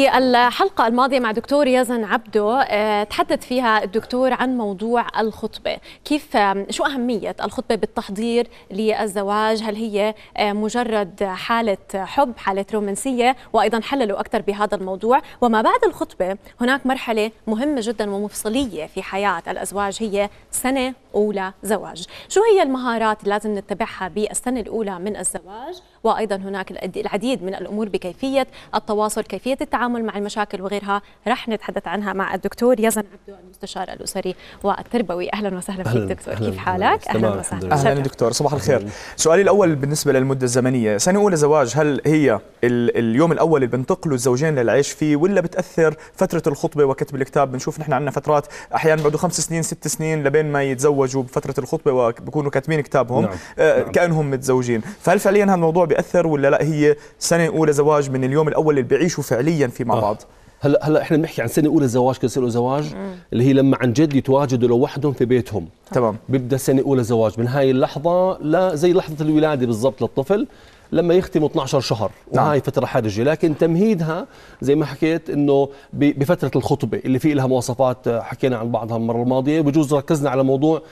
في الحلقة الماضية مع دكتور يزن عبده آه، تحدث فيها الدكتور عن موضوع الخطبة كيف آه، شو أهمية الخطبة بالتحضير للزواج هل هي آه، مجرد حالة حب حالة رومانسية وأيضا حللوا أكثر بهذا الموضوع وما بعد الخطبة هناك مرحلة مهمة جدا ومفصلية في حياة الأزواج هي سنة أولى زواج شو هي المهارات اللي لازم نتبعها بالسنة الأولى من الزواج وأيضا هناك العديد من الأمور بكيفية التواصل كيفية التعامل مع المشاكل وغيرها رح نتحدث عنها مع الدكتور يزن عبدو المستشار الأسري والتربوي أهلا وسهلا فيك دكتور أهلاً كيف حالك؟ أهلا, أهلاً وسهلا أهلا دكتور صباح الخير سؤالي الأول بالنسبة للمدة الزمنية سنة أولى زواج هل هي اليوم الأول اللي بنتقلوا الزوجين للعيش فيه ولا بتأثر فترة الخطبة وكتب الكتاب بنشوف نحن عندنا فترات أحيانا بعده خمس سنين ست سنين لبين ما يتزوج تزوجوا بفتره الخطبه وبكونوا كاتبين كتابهم نعم. آه نعم. كانهم متزوجين فهل فعليا هذا الموضوع بياثر ولا لا هي سنه اولى زواج من اليوم الاول اللي بيعيشوا فعليا في مع آه. بعض هلا هلا احنا بنحكي عن سنه اولى زواج سنه زواج اللي هي لما عن جد يتواجدوا لوحدهم في بيتهم تمام بيبدا سنه اولى زواج من هاي اللحظه لا زي لحظه الولاده بالضبط للطفل لما يختموا 12 شهر نعم. وهي فتره حرجه لكن تمهيدها زي ما حكيت انه بفتره الخطبه اللي في لها مواصفات آه، حكينا عن بعضها المره الماضيه بجوز ركزنا على موضوع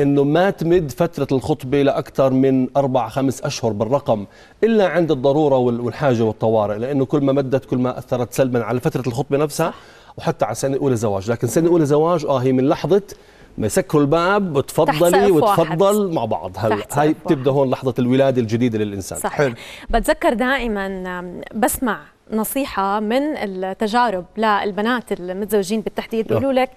انه ما تمد فتره الخطبه لاكثر من اربع خمس اشهر بالرقم الا عند الضروره والحاجه والطوارئ لانه كل ما مدت كل ما اثرت سلبا على فتره الخطبه نفسها وحتى على سنه اولى زواج لكن سنه اولى زواج اه هي من لحظه مسكروا الباب وتفضلي وتفضل واحد. مع بعض هل هاي بتبدا هون لحظه الولاده الجديده للانسان صح حلو بتذكر دائما بسمع نصيحه من التجارب للبنات المتزوجين بالتحديد بيقولوا لك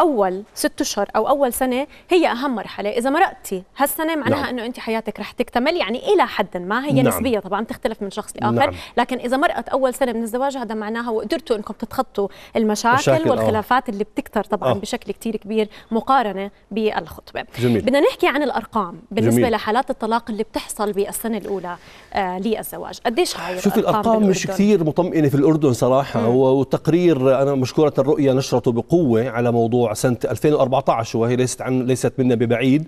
اول ست اشهر او اول سنه هي اهم مرحله اذا مرقتي هالسنه معناها نعم. انه انت حياتك رح تكتمل يعني الى حد ما هي نعم. نسبيه طبعا تختلف من شخص لاخر نعم. لكن اذا مرقت اول سنه من الزواج هذا معناها وقدرتوا انكم تتخطوا المشاكل آه. والخلافات اللي بتكثر طبعا أوه. بشكل كثير كبير مقارنه بالخطبه جميل. بدنا نحكي عن الارقام بالنسبه جميل. لحالات الطلاق اللي بتحصل بالسنه الاولى آه للزواج قديش هاي شوف الارقام, الأرقام مش كثير مطمئنه في الاردن صراحه مم. وتقرير انا مشكوره الرؤيه نشرته بقوه على موضوع سنه 2014 وهي ليست عن ليست منا ببعيد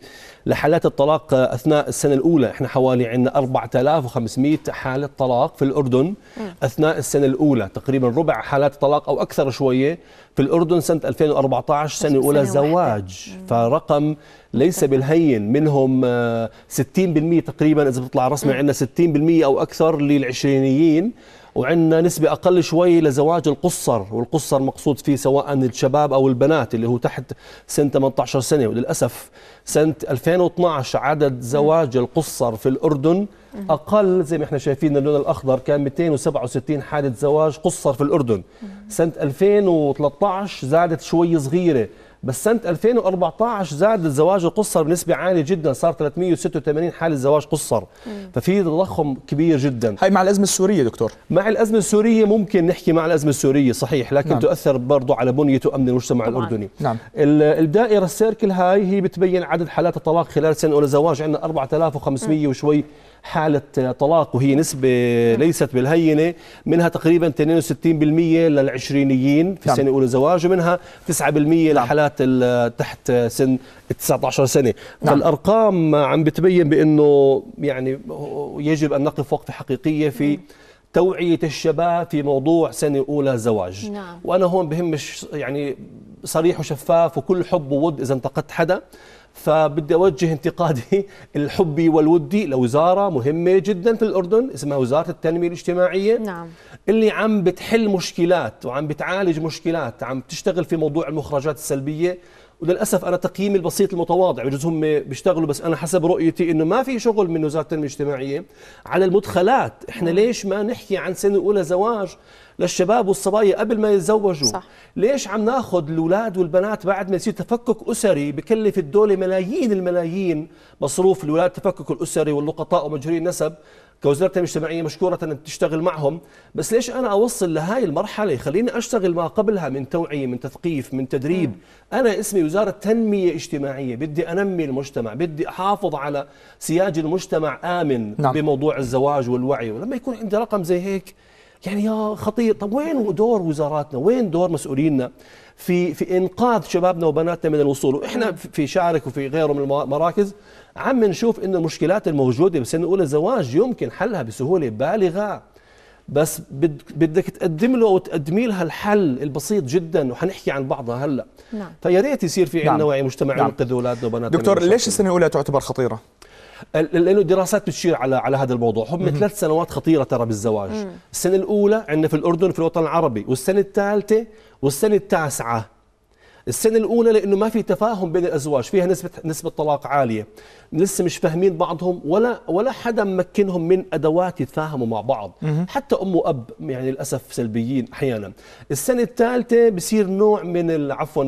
لحالات الطلاق اثناء السنه الاولى احنا حوالي عندنا 4500 حاله طلاق في الاردن مم. اثناء السنه الاولى تقريبا ربع حالات الطلاق او اكثر شويه في الاردن سنه 2014 سنه اولى زواج مم. فرقم ليس بالهين منهم 60% آه، تقريبا اذا بتطلع رسمي عندنا 60% او اكثر للعشرينيين وعندنا نسبة أقل شوي لزواج القصر والقصر مقصود فيه سواء الشباب أو البنات اللي هو تحت سن 18 سنة وللأسف سنة 2012 عدد زواج القصر في الأردن أقل زي ما احنا شايفين اللون الأخضر كان 267 حالة زواج قصر في الأردن سنة 2013 زادت شوي صغيرة بس سنه 2014 زاد الزواج القصر بنسبه عاليه جدا صار 386 حاله زواج قصر ففي تضخم كبير جدا هاي مع الازمه السوريه دكتور مع الازمه السوريه ممكن نحكي مع الازمه السوريه صحيح لكن نعم. تؤثر برضه على بنيه وامن المجتمع طبعا. الاردني نعم. الدائره السيركل هاي هي بتبين عدد حالات الطلاق خلال سنه اولى زواج عندنا 4500 وشوي حالة طلاق وهي نسبة ليست بالهينة منها تقريبا 62% للعشرينيين في سنة أولى زواج ومنها 9% نعم. لحالات تحت سن 19 سنة نعم. فالأرقام عم بتبين بأنه يعني يجب أن نقف وقفة حقيقية في توعية الشباب في موضوع سنة أولى زواج نعم. وأنا هون بهمش يعني صريح وشفاف وكل حب وود إذا انتقدت حدا فبدي أوجه انتقادي الحبي والودي لوزارة مهمة جدا في الأردن اسمها وزارة التنمية الاجتماعية نعم. اللي عم بتحل مشكلات وعم بتعالج مشكلات عم تشتغل في موضوع المخرجات السلبية وللاسف انا تقييمي البسيط المتواضع بجوز هم بيشتغلوا بس انا حسب رؤيتي انه ما في شغل من وزاره التنميه الاجتماعيه على المدخلات احنا نعم. ليش ما نحكي عن سنه اولى زواج للشباب والصبايا قبل ما يتزوجوا صح. ليش عم ناخذ الاولاد والبنات بعد ما يصير تفكك اسري بكلف الدوله ملايين الملايين مصروف الاولاد تفكك الاسري واللقطاء ومجهولي النسب كوزارة الاجتماعية مشكورة أن تشتغل معهم بس ليش أنا أوصل لهاي المرحلة خليني أشتغل ما قبلها من توعية من تثقيف من تدريب أنا اسمي وزارة تنمية اجتماعية بدي أنمي المجتمع بدي أحافظ على سياج المجتمع آمن نعم. بموضوع الزواج والوعي ولما يكون عندي رقم زي هيك يعني يا خطير طب وين دور وزاراتنا وين دور مسؤولينا في في انقاذ شبابنا وبناتنا من الوصول واحنا نعم. في شعرك وفي غيره من المراكز عم نشوف انه المشكلات الموجوده بسن الاولى الزواج يمكن حلها بسهوله بالغه بس بدك تقدم له وتقدمي لها الحل البسيط جدا وحنحكي عن بعضها هلا نعم فيا ريت يصير في عندنا نعم. وعي مجتمعي نعم. ننقذ اولادنا وبناتنا دكتور ليش السنه الاولى تعتبر خطيره لانه الدراسات بتشير على على هذا الموضوع هم ثلاث سنوات خطيره ترى بالزواج مم. السنه الاولى عندنا في الاردن في الوطن العربي والسنه الثالثه والسنه التاسعه السنة الأولى لأنه ما في تفاهم بين الأزواج، فيها نسبة نسبة طلاق عالية، لسه مش فاهمين بعضهم ولا ولا حدا مكنهم من أدوات يتفاهموا مع بعض، حتى أم وأب يعني للأسف سلبيين أحيانا. السنة الثالثة بصير نوع من عفوا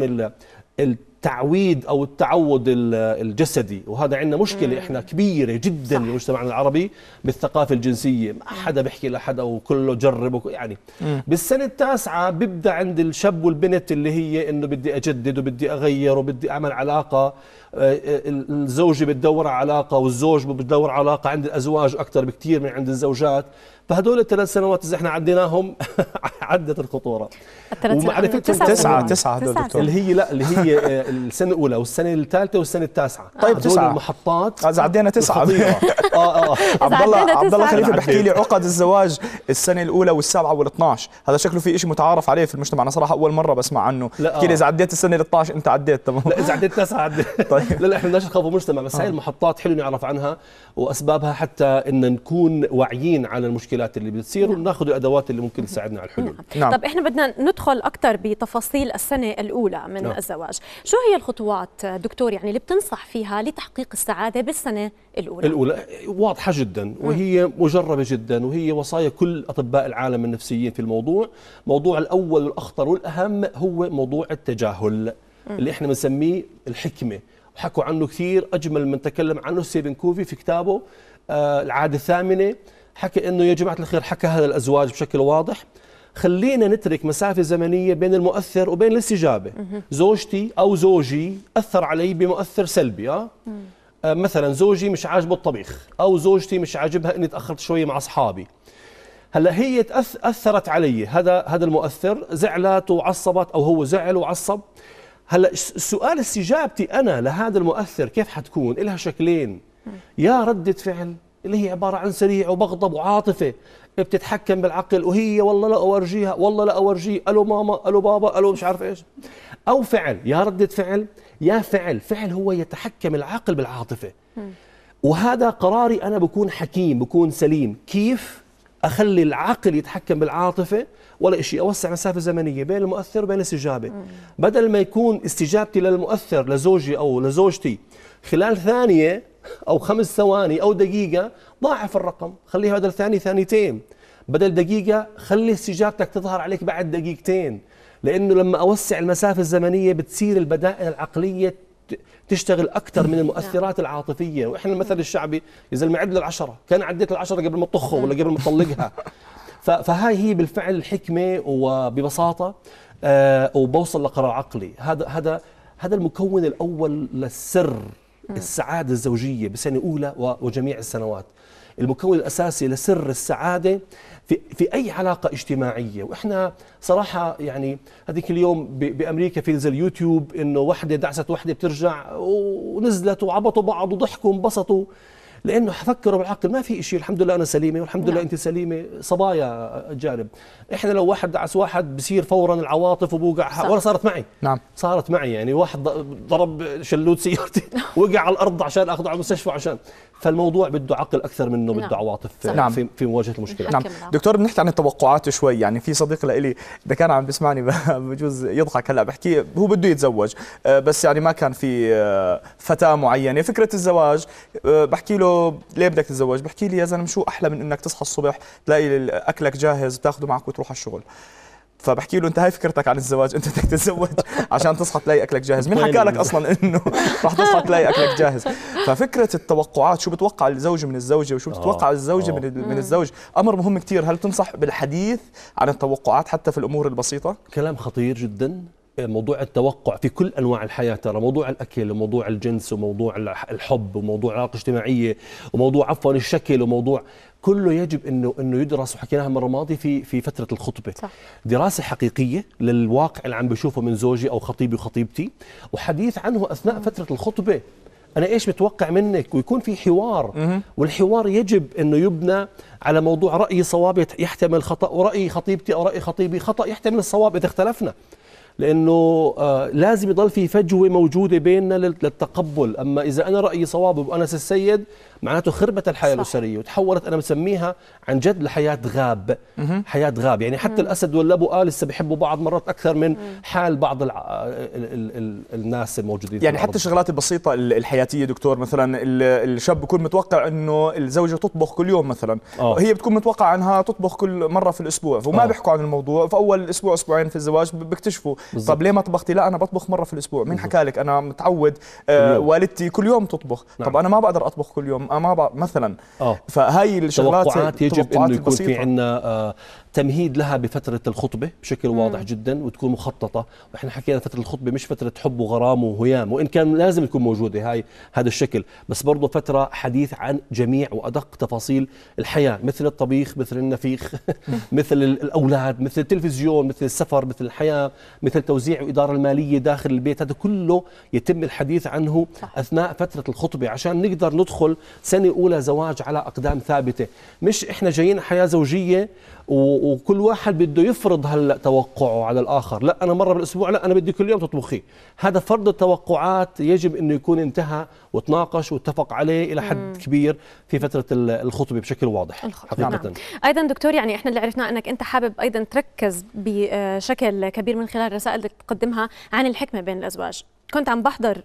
التعويد او التعود الجسدي وهذا عندنا مشكله احنا كبيره جدا صح. بمجتمعنا العربي بالثقافه الجنسيه ما حدا بيحكي لحدا وكله جرب يعني مم. بالسنه التاسعه بيبدا عند الشاب والبنت اللي هي انه بدي اجدد وبدي اغير وبدي اعمل علاقه آه، آه، الزوجة بتدور علاقة والزوج بتدور علاقة عند الأزواج أكثر بكثير من عند الزوجات فهدول الثلاث سنوات إذا احنا عديناهم عدت الخطورة ومعرفتهم تسعة تسعة, تسعة هدول دكتور اللي هي لا اللي هي آه، السنة الأولى والسنة الثالثة والسنة التاسعة طيب تسعة المحطات إذا عدينا تسعة اه اه عبد الله عبد الله خليفة بحكي لي عقد الزواج السنة الأولى والسابعة وال12 هذا شكله في شيء متعارف عليه في المجتمع أنا صراحة أول مرة بسمع عنه لا احكي لي إذا عديت السنة ال12 أنت عديت تمام لا إذا عديت تسعة عديت طيب. لا لا احنا بدناش نخاف ونجتمع بس هاي آه. المحطات حلو نعرف عنها واسبابها حتى ان نكون واعيين على المشكلات اللي بتصير نعم. وناخذ الادوات اللي ممكن تساعدنا على الحلول نعم. نعم. طب احنا بدنا ندخل اكثر بتفاصيل السنه الاولى من نعم. الزواج شو هي الخطوات دكتور يعني اللي بتنصح فيها لتحقيق السعاده بالسنه الاولى الاولى واضحه جدا وهي مجربه جدا وهي وصايا كل اطباء العالم النفسيين في الموضوع موضوع الاول والاخطر والاهم هو موضوع التجاهل اللي احنا بنسميه الحكمه وحكوا عنه كثير اجمل من تكلم عنه ستيفن كوفي في كتابه آه، العاده الثامنه حكى انه يا جماعه الخير حكى هذا الازواج بشكل واضح خلينا نترك مسافة زمنية بين المؤثر وبين الاستجابة زوجتي أو زوجي أثر علي بمؤثر سلبي آه؟, أه؟ مثلا زوجي مش عاجبه الطبيخ أو زوجتي مش عاجبها أني تأخرت شوية مع أصحابي هلا هي أثرت علي هذا هذا المؤثر زعلت وعصبت أو هو زعل وعصب هلا سؤال استجابتي انا لهذا المؤثر كيف حتكون؟ إلها شكلين يا ردة فعل اللي هي عبارة عن سريع وبغضب وعاطفة بتتحكم بالعقل وهي والله لا أورجيها والله لا أورجيه ألو ماما ألو بابا ألو مش عارف إيش أو فعل يا ردة فعل يا فعل فعل هو يتحكم العقل بالعاطفة وهذا قراري أنا بكون حكيم بكون سليم كيف؟ اخلي العقل يتحكم بالعاطفه ولا شيء اوسع مسافه زمنيه بين المؤثر وبين الاستجابه بدل ما يكون استجابتي للمؤثر لزوجي او لزوجتي خلال ثانيه او خمس ثواني او دقيقه ضاعف الرقم خليها بدل ثاني ثانيتين بدل دقيقه خلي استجابتك تظهر عليك بعد دقيقتين لانه لما اوسع المسافه الزمنيه بتصير البدائل العقليه تشتغل اكثر من نعم. المؤثرات العاطفيه واحنا المثل الشعبي اذا المعد للعشره كان عديت العشره قبل ما تطخه ولا قبل ما تطلقها فهاي هي بالفعل الحكمه وببساطه آه، وبوصل لقرار عقلي هذا هذا هذا المكون الاول للسر السعاده الزوجيه بسنه اولى وجميع السنوات المكون الاساسي لسر السعاده في في اي علاقه اجتماعيه واحنا صراحه يعني هذيك اليوم بامريكا في نزل يوتيوب انه وحده دعست وحده بترجع ونزلت وعبطوا بعض وضحكوا وانبسطوا لانه فكروا بالعقل ما في شيء الحمد لله انا سليمه والحمد لله نعم. انت سليمه صبايا جانب احنا لو واحد دعس واحد بصير فورا العواطف وبوقع ولا صارت معي نعم صارت معي يعني واحد ضرب شلوت سيارتي وقع على الارض عشان اخذه على المستشفى عشان فالموضوع بده عقل اكثر منه بده نعم. عواطف نعم. في, مواجهه المشكله نعم. نعم دكتور بنحكي عن التوقعات شوي يعني في صديق لي اذا كان عم بيسمعني بجوز يضحك هلا بحكي هو بده يتزوج آه، بس يعني ما كان في آه، فتاه معينه فكره الزواج آه، بحكي له ليه بدك تتزوج بحكي لي يا زلمه شو احلى من انك تصحى الصبح تلاقي اكلك جاهز بتاخده معك وتروح على الشغل فبحكي له انت هاي فكرتك عن الزواج انت بدك تتزوج عشان تصحى تلاقي اكلك جاهز مين حكى لك اصلا انه رح تصحى تلاقي اكلك جاهز ففكره التوقعات شو بتوقع الزوج من الزوجه وشو آه. بتتوقع الزوجه من آه. من الزوج امر مهم كثير هل تنصح بالحديث عن التوقعات حتى في الامور البسيطه كلام خطير جدا موضوع التوقع في كل انواع الحياه ترى موضوع الاكل وموضوع الجنس وموضوع الحب وموضوع العلاقه الاجتماعيه وموضوع عفوا الشكل وموضوع كله يجب انه انه يدرس وحكيناها المره الماضيه في في فتره الخطبه صح. دراسه حقيقيه للواقع اللي عم بشوفه من زوجي او خطيبي وخطيبتي وحديث عنه اثناء مم. فتره الخطبه انا ايش متوقع منك ويكون في حوار مم. والحوار يجب انه يبنى على موضوع رايي صواب يحتمل خطا وراي خطيبتي او راي خطيبي خطا يحتمل الصواب اذا اختلفنا لانه آه، لازم يضل في فجوه موجوده بيننا للتقبل اما اذا انا رايي صواب وانا السيد معناته خربت الحياه صح. الاسريه وتحولت انا بسميها عن جد لحياه غاب حياه غاب يعني حتى الاسد قال آه، لسه بحبوا بعض مرات اكثر من حال بعض الع... آه، ال... ال... الناس الموجودين يعني حتى الشغلات البسيطه الحياتيه دكتور مثلا الشاب بيكون متوقع انه الزوجه تطبخ كل يوم مثلا أوه. هي بتكون متوقع انها تطبخ كل مره في الاسبوع فما بيحكوا عن الموضوع فاول اسبوع اسبوعين في الزواج بيكتشفوا بالزبط. طب ليه ما طبختي لا انا بطبخ مره في الاسبوع مين حكى لك انا متعود آه والدتي كل يوم تطبخ نعم. طب انا ما بقدر اطبخ كل يوم ما بقى مثلا آه. فهي الشغلات توقعات يجب انه يكون في عندنا آه تمهيد لها بفترة الخطبة بشكل واضح جدا وتكون مخططة وإحنا حكينا فترة الخطبة مش فترة حب وغرام وهيام وإن كان لازم تكون موجودة هاي هذا الشكل بس برضه فترة حديث عن جميع وأدق تفاصيل الحياة مثل الطبيخ مثل النفيخ مثل الأولاد مثل التلفزيون مثل السفر مثل الحياة مثل توزيع وإدارة المالية داخل البيت هذا كله يتم الحديث عنه صح. أثناء فترة الخطبة عشان نقدر ندخل سنة أولى زواج على أقدام ثابتة مش إحنا جايين حياة زوجية وكل واحد بده يفرض هلا توقعه على الاخر لا انا مره بالاسبوع لا انا بدي كل يوم تطبخي هذا فرض التوقعات يجب انه يكون انتهى وتناقش واتفق عليه الى حد مم. كبير في فتره الخطبه بشكل واضح الخطبة. حقيقه نعم. ايضا دكتور يعني احنا اللي عرفناه انك انت حابب ايضا تركز بشكل كبير من خلال رسائل اللي تقدمها عن الحكمه بين الازواج كنت عم بحضر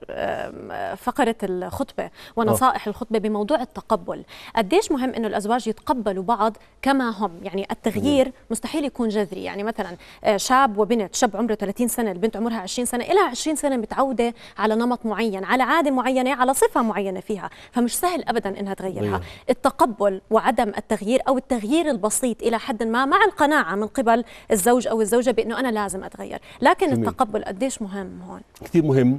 فقرة الخطبة ونصائح أوه. الخطبة بموضوع التقبل قديش مهم أنه الأزواج يتقبلوا بعض كما هم يعني التغيير مستحيل يكون جذري يعني مثلا آه، شاب وبنت شاب عمره 30 سنة البنت عمرها 20 سنة إلى 20 سنة متعودة على نمط معين على عادة معينة على صفة معينة فيها فمش سهل أبدا أنها تغيرها التقبل وعدم التغيير أو التغيير البسيط إلى حد ما مع القناعة من قبل الزوج أو الزوجة بأنه أنا لازم أتغير لكن جميل. التقبل قديش مهم هون كثير مهم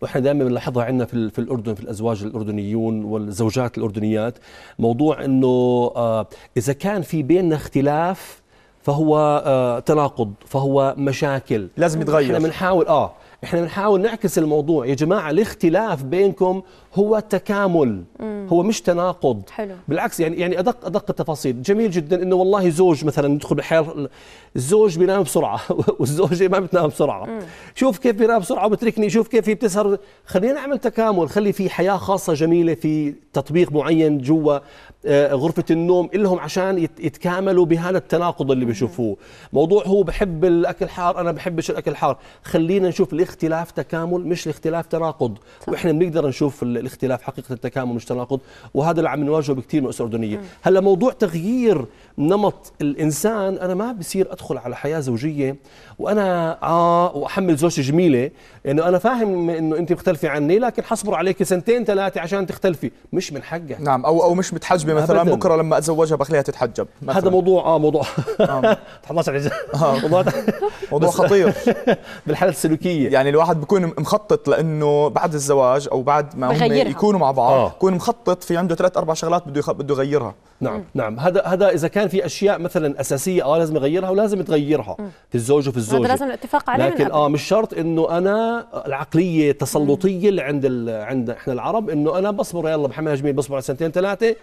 واحنا دائما بنلاحظها عندنا في, في الاردن في الازواج الاردنيون والزوجات الاردنيات موضوع انه آه، اذا كان في بيننا اختلاف فهو آه، تناقض فهو مشاكل لازم يتغير احنا بنحاول اه احنا بنحاول نعكس الموضوع يا جماعه الاختلاف بينكم هو تكامل مم. هو مش تناقض حلو. بالعكس يعني يعني ادق ادق التفاصيل جميل جدا انه والله زوج مثلا ندخل بحير الزوج بينام بسرعه والزوجه ما بتنام بسرعه مم. شوف كيف بينام بسرعه وبتركني شوف كيف هي بتسهر خلينا نعمل تكامل خلي في حياه خاصه جميله في تطبيق معين جوا آه، غرفة النوم إلهم عشان يتكاملوا بهذا التناقض اللي بيشوفوه موضوع هو بحب الأكل حار أنا بحبش الأكل حار خلينا نشوف الاختلاف تكامل مش الاختلاف تناقض صح. وإحنا بنقدر نشوف الاختلاف حقيقة التكامل مش تناقض وهذا اللي عم نواجهه بكثير من الأسر الأردنية هلا موضوع تغيير نمط الإنسان أنا ما بصير أدخل على حياة زوجية وأنا آه وأحمل زوجتي جميلة لأنه يعني أنا فاهم إنه أنت مختلفة عني لكن حصبر عليك سنتين ثلاثة عشان تختلفي مش من حقك نعم أو أو مش متحجبة بالنسبه مثلا أبداً. بكره لما اتزوجها بخليها تتحجب مثلاً. هذا موضوع اه موضوع آه. تحطناش على آه. موضوع موضوع خطير بالحاله السلوكيه يعني الواحد بيكون مخطط لانه بعد الزواج او بعد ما هم يكونوا مع بعض آه. يكون مخطط في عنده ثلاث اربع شغلات بده يخ... بده يغيرها نعم نعم هذا هذا اذا كان في اشياء مثلا اساسيه اه لازم يغيرها ولازم تغيرها في الزوج وفي الزوجه هذا لازم الاتفاق عليه لكن اه مش شرط انه انا العقليه التسلطيه اللي عند ال... عند احنا العرب انه انا بصبر يلا محمد جميل بصبر على سنتين ثلاثه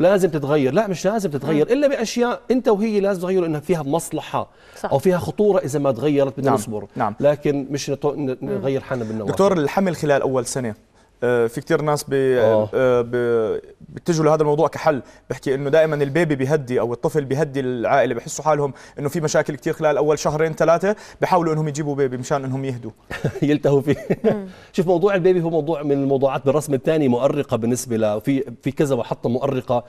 لازم تتغير لا مش لازم تتغير م. الا باشياء انت وهي لازم تغير انها فيها مصلحه صح. او فيها خطوره اذا ما تغيرت بدنا نعم. نصبر نعم. لكن مش نغير حالنا بالنواحي دكتور الحمل خلال اول سنه آه، في كثير ناس بيتجهوا آه. آه، لهذا الموضوع كحل بحكي انه دائما البيبي بيهدي او الطفل بيهدي العائله بحسوا حالهم انه في مشاكل كثير خلال اول شهرين ثلاثه بحاولوا انهم يجيبوا بيبي مشان انهم يهدوا يلتهوا فيه شوف موضوع البيبي هو موضوع من الموضوعات بالرسم الثاني مؤرقه بالنسبه له في في كذا محطه مؤرقه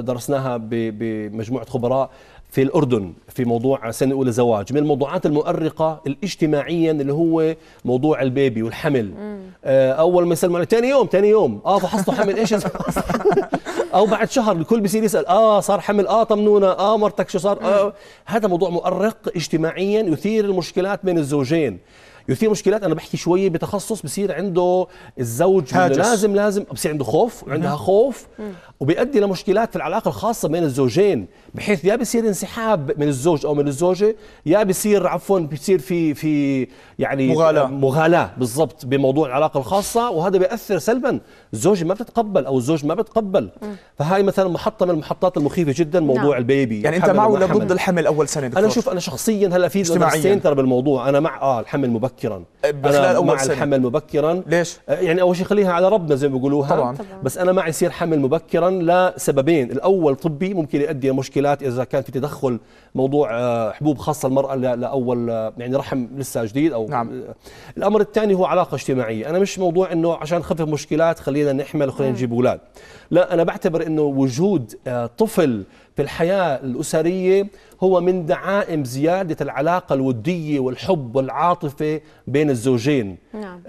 درسناها بمجموعه خبراء في الأردن في موضوع سنة أولى زواج من الموضوعات المؤرقة الاجتماعيا اللي هو موضوع البيبي والحمل مم. آه، أول ما يسلموا عليه تاني يوم تاني يوم آه فحصتوا حمل إيش أو بعد شهر الكل بصير يسأل آه صار حمل آه طمنونا آه مرتك شو صار آه هذا موضوع مؤرق اجتماعيا يثير المشكلات بين الزوجين يثير مشكلات انا بحكي شويه بتخصص بصير عنده الزوج هاجس. لازم لازم بصير عنده خوف عندها خوف وبيؤدي لمشكلات في العلاقه الخاصه بين الزوجين بحيث يا بيصير انسحاب من الزوج او من الزوجه يا بيصير عفوا بيصير في في يعني مغالاه مغالاه بالضبط بموضوع العلاقه الخاصه وهذا بياثر سلبا الزوجه ما بتتقبل او الزوج ما بتقبل فهاي مثلا محطه من المحطات المخيفه جدا موضوع نعم. البيبي يعني انت مع ولا ضد الحمل اول سنه دكتور. انا شوف انا شخصيا هلا في درستين ترى بالموضوع انا مع اه الحمل مبكرا أه، انا مع سنة. الحمل مبكرا ليش أه، يعني اول شيء خليها على ربنا زي ما بيقولوها طبعا بس انا مع يصير حمل مبكرا لسببين الاول طبي ممكن يؤدي لمشكلات اذا كان في تدخل موضوع آه، حبوب خاصه المراه لاول آه، يعني رحم لسه جديد او نعم. آه، الامر الثاني هو علاقه اجتماعيه انا مش موضوع انه عشان نخفف مشكلات خلينا نحمل وخلينا نجيب اولاد لا انا بعتبر انه وجود طفل في الحياه الاسريه هو من دعائم زياده العلاقه الوديه والحب والعاطفه بين الزوجين نعم.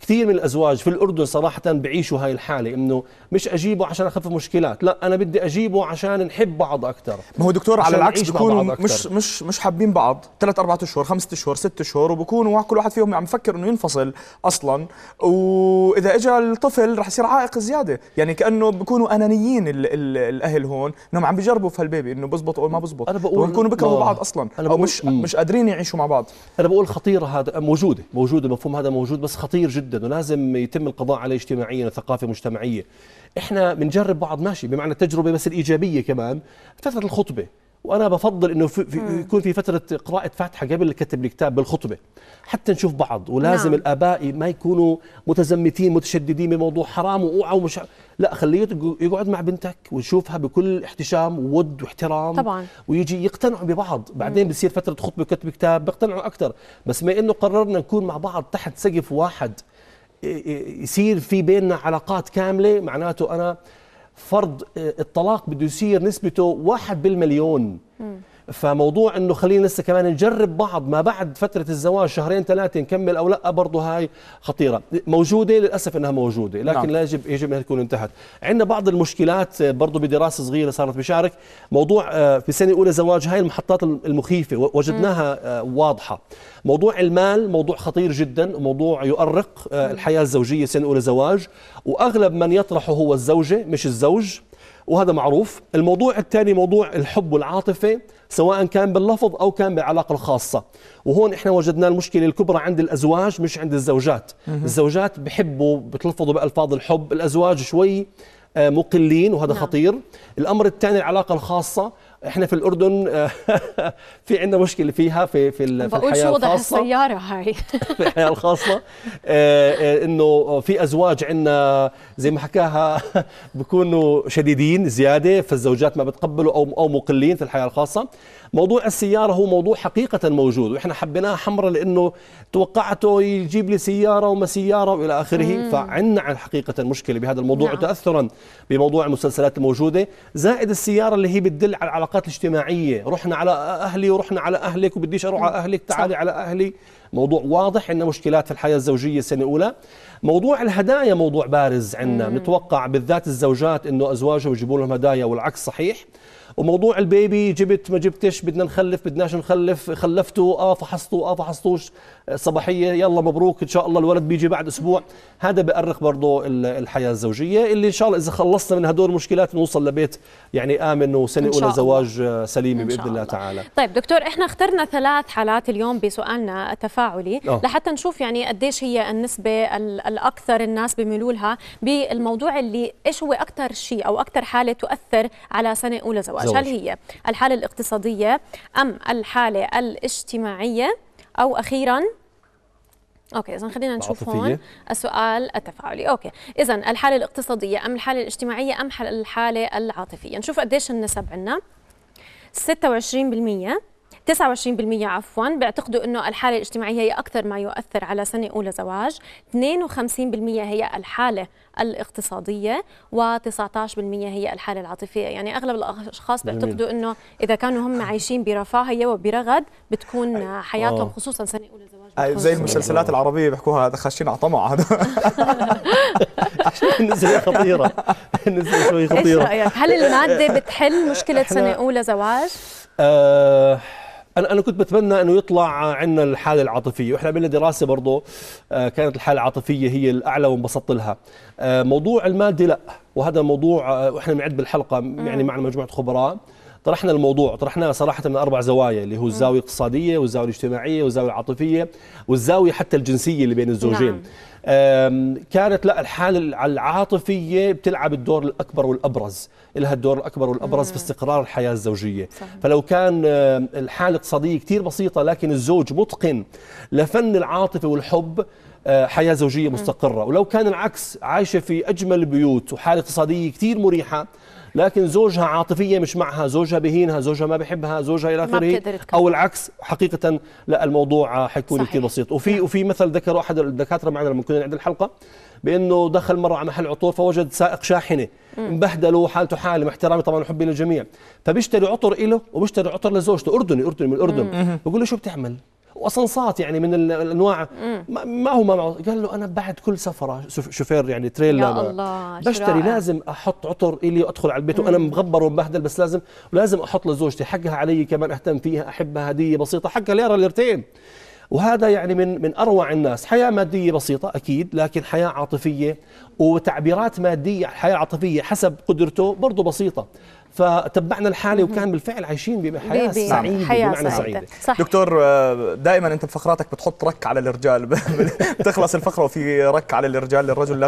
كثير من الازواج في الاردن صراحه بعيشوا هاي الحاله انه مش اجيبه عشان اخفف مشكلات لا انا بدي اجيبه عشان نحب بعض اكثر ما هو دكتور على العكس بيكونوا مش مش مش حابين بعض ثلاث اربع اشهر خمسة اشهر ست اشهر وبكونوا كل واحد فيهم عم يفكر انه ينفصل اصلا واذا اجى الطفل رح يصير عائق زياده يعني كانه بكونوا انانيين الـ الـ الاهل هون انهم عم بيجربوا في هالبيبي انه بزبط او ما بزبط انا بقول بكونوا بكرهوا آه. بعض اصلا أنا بقول او مش مش قادرين يعيشوا مع بعض انا بقول خطيره هذا موجوده موجوده المفهوم هذا موجود بس خطير جدا ولازم يتم القضاء عليه اجتماعيا وثقافه مجتمعيه احنا بنجرب بعض ماشي بمعنى التجربه بس الايجابيه كمان فتره الخطبه وانا بفضل انه في في يكون في فتره قراءه فاتحه قبل كتب الكتاب بالخطبه حتى نشوف بعض ولازم نعم. الاباء ما يكونوا متزمتين متشددين بموضوع حرام واوعى ومش لا خليه يقعد مع بنتك ويشوفها بكل احتشام وود واحترام طبعا ويجي يقتنعوا ببعض بعدين بتصير فتره خطبه كتب كتاب بيقتنعوا اكثر بس ما انه قررنا نكون مع بعض تحت سقف واحد يصير في بيننا علاقات كامله معناته انا فرض آه، الطلاق بده يصير نسبته واحد بالمليون مم. فموضوع انه خلينا لسه كمان نجرب بعض ما بعد فتره الزواج شهرين ثلاثه نكمل او لا برضه هاي خطيره موجوده للاسف انها موجوده لكن نعم. لا يجب يجب انها تكون انتهت عندنا بعض المشكلات برضه بدراسه صغيره صارت بشارك موضوع آه، في سنه اولى زواج هاي المحطات المخيفه وجدناها آه، واضحه موضوع المال موضوع خطير جدا وموضوع يؤرق آه، الحياه الزوجيه سنه اولى زواج واغلب من يطرحه هو الزوجه مش الزوج وهذا معروف الموضوع الثاني موضوع الحب والعاطفة سواء كان باللفظ أو كان بالعلاقة الخاصة وهون إحنا وجدنا المشكلة الكبرى عند الأزواج مش عند الزوجات الزوجات بحبوا بتلفظوا بألفاظ الحب الأزواج شوي آه، مقلين وهذا نعم. خطير الأمر الثاني العلاقة الخاصة احنا في الاردن في عندنا مشكله فيها في في الحياه الخاصه شو السياره هاي في الحياه الخاصه آه، آه، انه في ازواج عندنا زي ما حكاها بكونوا شديدين زياده فالزوجات ما بتقبلوا او او مقلين في الحياه الخاصه موضوع السياره هو موضوع حقيقه موجود واحنا حبيناه حمراء لانه توقعته يجيب لي سياره وما سياره والى اخره فعندنا عن حقيقه مشكله بهذا الموضوع نعم. تاثرا بموضوع المسلسلات الموجوده زائد السياره اللي هي بتدل على العلاقات الاجتماعيه رحنا على اهلي ورحنا على اهلك وبديش اروح على اهلك تعالي على اهلي موضوع واضح عندنا مشكلات في الحياه الزوجيه السنه الاولى موضوع الهدايا موضوع بارز عندنا نتوقع بالذات الزوجات انه ازواجهم يجيبوا لهم هدايا والعكس صحيح وموضوع البيبي جبت ما جبتش بدنا نخلف بدناش نخلف خلفته اه فحصته اه فحصتوش آه صباحيه يلا مبروك ان شاء الله الولد بيجي بعد اسبوع هذا بأرق برضه الحياه الزوجيه اللي ان شاء الله اذا خلصنا من هدول المشكلات نوصل لبيت يعني امن وسنه اولى زواج سليمه باذن الله. الله تعالى طيب دكتور احنا اخترنا ثلاث حالات اليوم بسؤالنا تفاعل تفاعلي أوه. لحتى نشوف يعني قديش هي النسبه الاكثر الناس بيميلوا لها بالموضوع اللي ايش هو اكثر شيء او اكثر حاله تؤثر على سنه اولى زواج, زواج. هل هي الحاله الاقتصاديه ام الحاله الاجتماعيه او اخيرا اوكي اذا خلينا نشوف هون السؤال التفاعلي اوكي اذا الحاله الاقتصاديه ام الحاله الاجتماعيه ام الحاله العاطفيه نشوف قديش النسب عندنا 26% 29% عفوا بيعتقدوا انه الحاله الاجتماعيه هي اكثر ما يؤثر على سنه اولى زواج 52% هي الحاله الاقتصاديه و19% هي الحاله العاطفيه يعني اغلب الاشخاص بيعتقدوا انه اذا كانوا هم عايشين برفاهيه وبرغد بتكون حياتهم آه. خصوصا سنه اولى زواج زي المسلسلات العربيه بيحكوها هذا خاشين على طمع هذا النسبة خطيرة النسبة شوي خطيرة رأيك؟ هل المادة بتحل مشكلة سنة أولى زواج؟ آه انا انا كنت بتمنى انه يطلع عندنا الحاله العاطفيه واحنا عملنا دراسه برضه آه، كانت الحاله العاطفيه هي الاعلى وانبسطت لها آه، موضوع الماده لا وهذا موضوع آه، واحنا بنعد بالحلقه يعني مع مجموعه خبراء طرحنا الموضوع طرحناه صراحة من أربع زوايا اللي هو الزاوية الاقتصادية والزاوية الاجتماعية والزاوية العاطفية والزاوية حتى الجنسية اللي بين الزوجين نعم. كانت لا الحالة العاطفية بتلعب الدور الأكبر والأبرز لها الدور الأكبر والأبرز في استقرار الحياة الزوجية فلو كان الحالة الاقتصادية كتير بسيطة لكن الزوج متقن لفن العاطفة والحب آه، حياة زوجية مستقرة ولو كان العكس عايشة في أجمل بيوت وحالة اقتصادية كتير مريحة لكن زوجها عاطفية مش معها زوجها بهينها زوجها ما بحبها زوجها إلى آخره أو العكس حقيقة لا الموضوع حيكون كثير بسيط وفي نعم. وفي مثل ذكره أحد الدكاترة معنا لما كنا عند الحلقة بانه دخل مره على محل عطور فوجد سائق شاحنه مبهدله وحالته حاله مع احترامي طبعا وحبي للجميع فبيشتري عطر له وبيشتري عطر لزوجته اردني اردني من الاردن بقول له شو بتعمل؟ وصنصات يعني من الانواع ما هو ما معه قال له انا بعد كل سفره شوفير يعني تريلا يا الله بشتري لازم احط عطر الي وادخل على البيت وانا مغبر ومبهدل بس لازم ولازم احط لزوجتي حقها علي كمان اهتم فيها احبها هديه بسيطه حقها ليره ليرتين وهذا يعني من من اروع الناس حياه ماديه بسيطه اكيد لكن حياه عاطفيه وتعبيرات ماديه حياه عاطفيه حسب قدرته برضه بسيطه فتبعنا الحاله وكان بالفعل عايشين بحياه بي بي سعيده حياة بمعنى سعيده, سعيدة. دكتور آه، دائما انت بفقراتك بتحط رك على الرجال بتخلص الفقره وفي رك على الرجال الرجل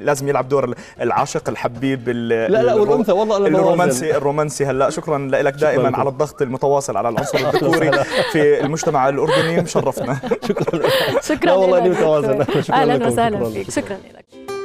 لازم يلعب دور العاشق الحبيب لا لا والانثى والله الرومانسي الرومانسي هلا شكرا لك دائما على الضغط المتواصل على العنصر الذكوري في المجتمع الاردني مشرفنا شكرا شكرا والله متواصل اهلا وسهلا فيك شكرا لك